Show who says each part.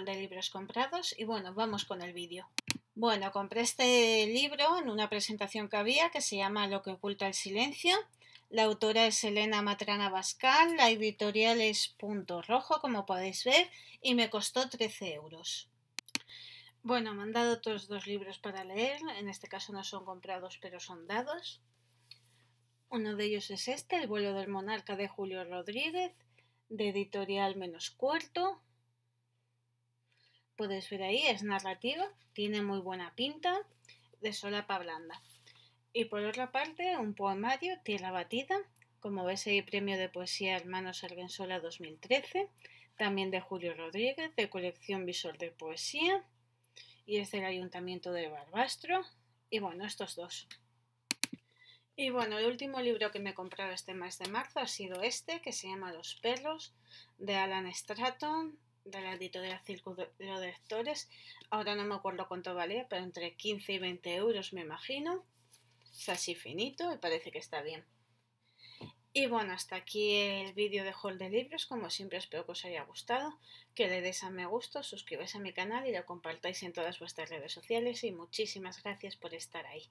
Speaker 1: de libros comprados y bueno, vamos con el vídeo. Bueno, compré este libro en una presentación que había que se llama Lo que oculta el silencio. La autora es Elena Matrana Bascal, la editorial es Punto Rojo, como podéis ver, y me costó 13 euros. Bueno, me han dado otros dos libros para leer, en este caso no son comprados, pero son dados. Uno de ellos es este, El vuelo del monarca de Julio Rodríguez, de editorial Menos Cuarto. Puedes ver ahí, es narrativa, tiene muy buena pinta, de solapa blanda. Y por otra parte, un poemario, Tierra Batida, como ves ahí, premio de poesía Hermanos Argensola 2013, también de Julio Rodríguez, de colección Visor de Poesía, y es del Ayuntamiento de Barbastro, y bueno, estos dos. Y bueno, el último libro que me he comprado este mes de marzo ha sido este, que se llama Los perros, de Alan Stratton, del ladito de la Círculo de Lectores. Ahora no me acuerdo cuánto valía, pero entre 15 y 20 euros me imagino. Es así finito y parece que está bien. Y bueno, hasta aquí el vídeo de haul de libros. Como siempre espero que os haya gustado, que le des a me gusto, suscribáis a mi canal y lo compartáis en todas vuestras redes sociales. Y muchísimas gracias por estar ahí.